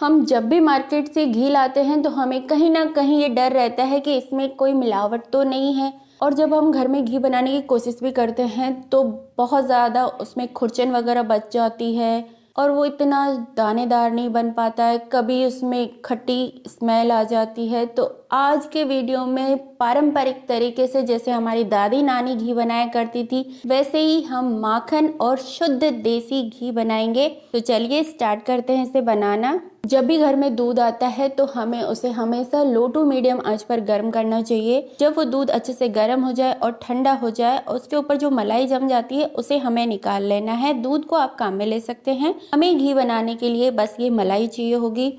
हम जब भी मार्केट से घी लाते हैं तो हमें कहीं ना कहीं ये डर रहता है कि इसमें कोई मिलावट तो नहीं है और जब हम घर में घी बनाने की कोशिश भी करते हैं तो बहुत ज़्यादा उसमें खुरचन वगैरह बच जाती है और वो इतना दानेदार नहीं बन पाता है कभी उसमें खट्टी स्मेल आ जाती है तो आज के वीडियो में पारंपरिक तरीके से जैसे हमारी दादी नानी घी बनाया करती थी वैसे ही हम माखन और शुद्ध देसी घी बनाएंगे तो चलिए स्टार्ट करते हैं इसे बनाना जब भी घर में दूध आता है तो हमें उसे हमेशा लो टू मीडियम आंच पर गर्म करना चाहिए जब वो दूध अच्छे से गर्म हो जाए और ठंडा हो जाए और उसके ऊपर जो मलाई जम जाती है उसे हमें निकाल लेना है दूध को आप काम में ले सकते हैं हमें घी बनाने के लिए बस ये मलाई चाहिए होगी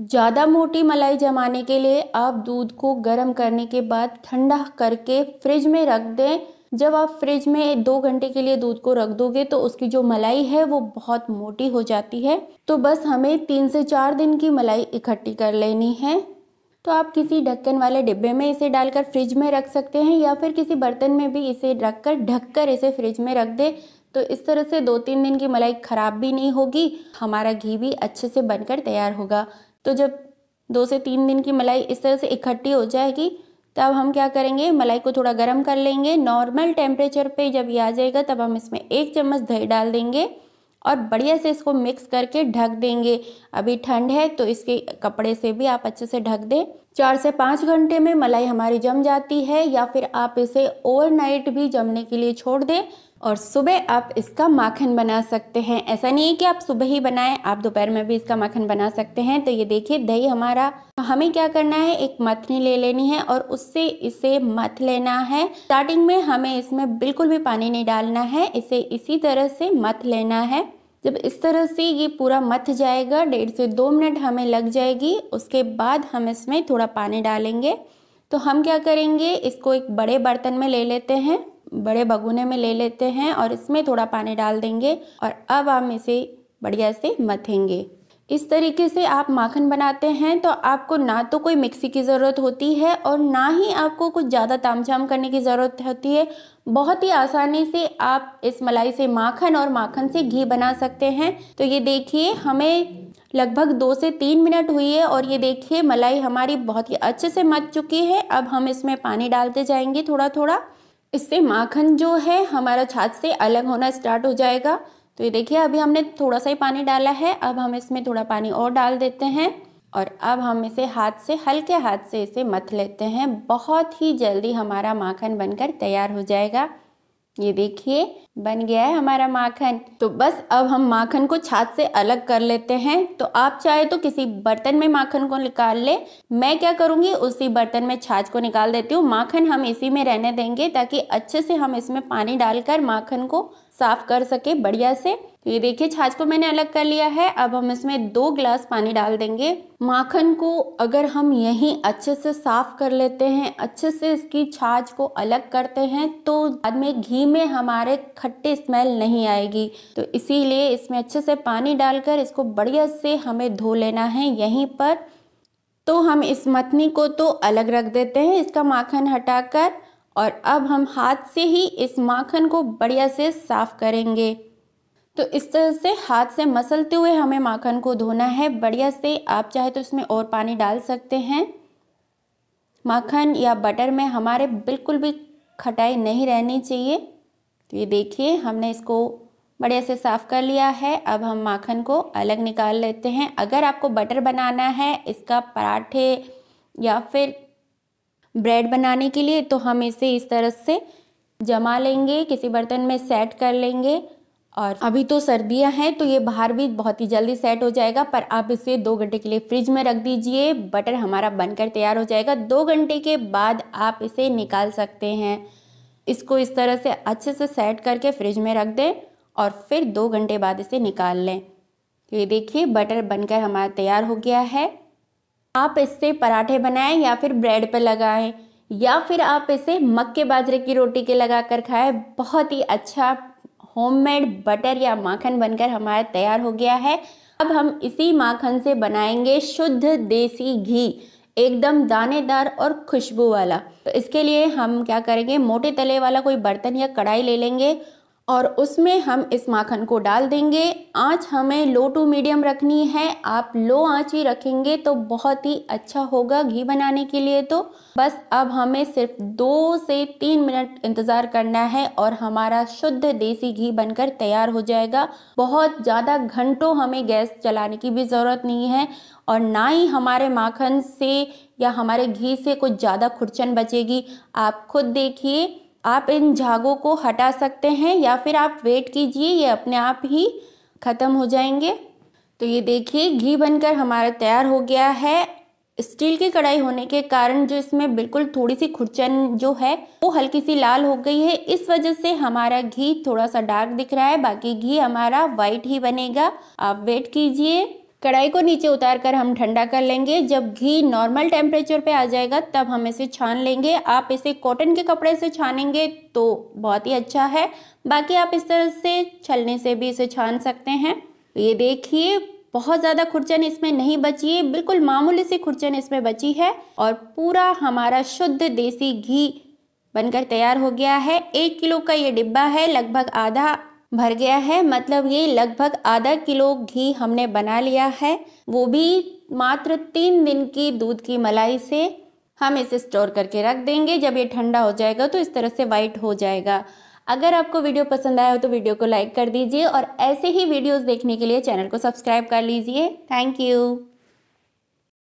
ज़्यादा मोटी मलाई जमाने के लिए आप दूध को गर्म करने के बाद ठंडा करके फ्रिज में रख दें जब आप फ्रिज में दो घंटे के लिए दूध को रख दोगे तो उसकी जो मलाई है वो बहुत मोटी हो जाती है तो बस हमें तीन से चार दिन की मलाई इकट्ठी कर लेनी है तो आप किसी ढक्कन वाले डिब्बे में इसे डालकर फ्रिज में रख सकते हैं या फिर किसी बर्तन में भी इसे रख कर ढक कर इसे फ्रिज में रख दे तो इस तरह से दो तीन दिन की मलाई ख़राब भी नहीं होगी हमारा घी भी अच्छे से बनकर तैयार होगा तो जब दो से तीन दिन की मलाई इस तरह से इकट्ठी हो जाएगी तब हम क्या करेंगे मलाई को थोड़ा गर्म कर लेंगे नॉर्मल टेम्परेचर पे जब ये आ जाएगा तब हम इसमें एक चम्मच दही डाल देंगे और बढ़िया से इसको मिक्स करके ढक देंगे अभी ठंड है तो इसके कपड़े से भी आप अच्छे से ढक दें चार से पाँच घंटे में मलाई हमारी जम जाती है या फिर आप इसे ओवरनाइट भी जमने के लिए छोड़ दें और सुबह आप इसका माखन बना सकते हैं ऐसा नहीं है कि आप सुबह ही बनाएं आप दोपहर में भी इसका माखन बना सकते हैं तो ये देखिए दही हमारा हमें क्या करना है एक मथनी ले लेनी है और उससे इसे मथ लेना है स्टार्टिंग में हमें इसमें बिल्कुल भी पानी नहीं डालना है इसे इसी तरह से मथ लेना है जब इस तरह से ये पूरा मथ जाएगा डेढ़ से दो मिनट हमें लग जाएगी उसके बाद हम इसमें थोड़ा पानी डालेंगे तो हम क्या करेंगे इसको एक बड़े बर्तन में ले लेते हैं बड़े बगुने में ले लेते हैं और इसमें थोड़ा पानी डाल देंगे और अब हम इसे बढ़िया से मथेंगे इस तरीके से आप माखन बनाते हैं तो आपको ना तो कोई मिक्सी की ज़रूरत होती है और ना ही आपको कुछ ज़्यादा ताम झाम करने की ज़रूरत होती है बहुत ही आसानी से आप इस मलाई से माखन और माखन से घी बना सकते हैं तो ये देखिए हमें लगभग दो से तीन मिनट हुई है और ये देखिए मलाई हमारी बहुत ही अच्छे से मच चुकी है अब हम इसमें पानी डालते जाएंगे थोड़ा थोड़ा इससे माखन जो है हमारा छाछ से अलग होना स्टार्ट हो जाएगा तो ये देखिए अभी हमने थोड़ा सा ही पानी डाला है अब हम इसमें थोड़ा पानी और डाल देते हैं और अब हम इसे हाथ से हल्के हाथ से इसे मथ लेते हैं बहुत ही जल्दी हमारा माखन बनकर तैयार हो जाएगा ये देखिए बन गया है हमारा माखन तो बस अब हम माखन को छात से अलग कर लेते हैं तो आप चाहे तो किसी बर्तन में माखन को निकाल ले मैं क्या करूंगी उसी बर्तन में छाछ को निकाल देती हूँ माखन हम इसी में रहने देंगे ताकि अच्छे से हम इसमें पानी डालकर माखन को साफ कर सके बढ़िया से तो ये देखिए छाछ को मैंने अलग कर लिया है अब हम इसमें दो ग्लास पानी डाल देंगे माखन को अगर हम यहीं अच्छे से साफ कर लेते हैं अच्छे से इसकी छाछ को अलग करते हैं तो बाद में घी में हमारे खट्टे स्मेल नहीं आएगी तो इसीलिए इसमें अच्छे से पानी डालकर इसको बढ़िया से हमें धो लेना है यहीं पर तो हम इस मथनी को तो अलग रख देते हैं इसका माखन हटाकर और अब हम हाथ से ही इस माखन को बढ़िया से साफ करेंगे तो इस तरह से हाथ से मसलते हुए हमें माखन को धोना है बढ़िया से आप चाहे तो इसमें और पानी डाल सकते हैं माखन या बटर में हमारे बिल्कुल भी खटाई नहीं रहनी चाहिए तो ये देखिए हमने इसको बढ़िया से साफ़ कर लिया है अब हम माखन को अलग निकाल लेते हैं अगर आपको बटर बनाना है इसका पराठे या फिर ब्रेड बनाने के लिए तो हम इसे इस तरह से जमा लेंगे किसी बर्तन में सेट कर लेंगे और अभी तो सर्दियां हैं तो ये बाहर भी बहुत ही जल्दी सेट हो जाएगा पर आप इसे दो घंटे के लिए फ्रिज में रख दीजिए बटर हमारा बनकर तैयार हो जाएगा दो घंटे के बाद आप इसे निकाल सकते हैं इसको इस तरह से अच्छे से सेट करके फ्रिज में रख दें और फिर दो घंटे बाद इसे निकाल लें ये देखिए बटर बनकर हमारा तैयार हो गया है आप इससे पराठे बनाएं या फिर ब्रेड पर लगाएं या फिर आप इसे मक्के बाजरे की रोटी के लगा कर खाएं बहुत ही अच्छा होममेड बटर या माखन बनकर हमारा तैयार हो गया है अब हम इसी माखन से बनाएंगे शुद्ध देसी घी एकदम दानेदार और खुशबू वाला तो इसके लिए हम क्या करेंगे मोटे तले वाला कोई बर्तन या कढ़ाई ले लेंगे और उसमें हम इस माखन को डाल देंगे आंच हमें लो टू मीडियम रखनी है आप लो आंच ही रखेंगे तो बहुत ही अच्छा होगा घी बनाने के लिए तो बस अब हमें सिर्फ दो से तीन मिनट इंतज़ार करना है और हमारा शुद्ध देसी घी बनकर तैयार हो जाएगा बहुत ज़्यादा घंटों हमें गैस चलाने की भी ज़रूरत नहीं है और ना ही हमारे माखन से या हमारे घी से कुछ ज़्यादा खुरचन बचेगी आप खुद देखिए आप इन झागों को हटा सकते हैं या फिर आप वेट कीजिए ये अपने आप ही ख़त्म हो जाएंगे तो ये देखिए घी बनकर हमारा तैयार हो गया है स्टील की कढ़ाई होने के कारण जो इसमें बिल्कुल थोड़ी सी खुरचन जो है वो हल्की सी लाल हो गई है इस वजह से हमारा घी थोड़ा सा डार्क दिख रहा है बाकी घी हमारा वाइट ही बनेगा आप वेट कीजिए कढ़ाई को नीचे उतार कर हम ठंडा कर लेंगे जब घी नॉर्मल टेम्परेचर पे आ जाएगा तब हम इसे छान लेंगे आप इसे कॉटन के कपड़े से छानेंगे तो बहुत ही अच्छा है बाकी आप इस तरह से छलने से भी इसे छान सकते हैं ये देखिए बहुत ज़्यादा खुरचन इसमें नहीं बची है बिल्कुल मामूली सी खुरचन इसमें बची है और पूरा हमारा शुद्ध देसी घी बनकर तैयार हो गया है एक किलो का ये डिब्बा है लगभग आधा भर गया है मतलब ये लगभग आधा किलो घी हमने बना लिया है वो भी मात्र तीन दिन की दूध की मलाई से हम इसे स्टोर करके रख देंगे जब ये ठंडा हो जाएगा तो इस तरह से वाइट हो जाएगा अगर आपको वीडियो पसंद आया हो तो वीडियो को लाइक कर दीजिए और ऐसे ही वीडियोस देखने के लिए चैनल को सब्सक्राइब कर लीजिए थैंक यू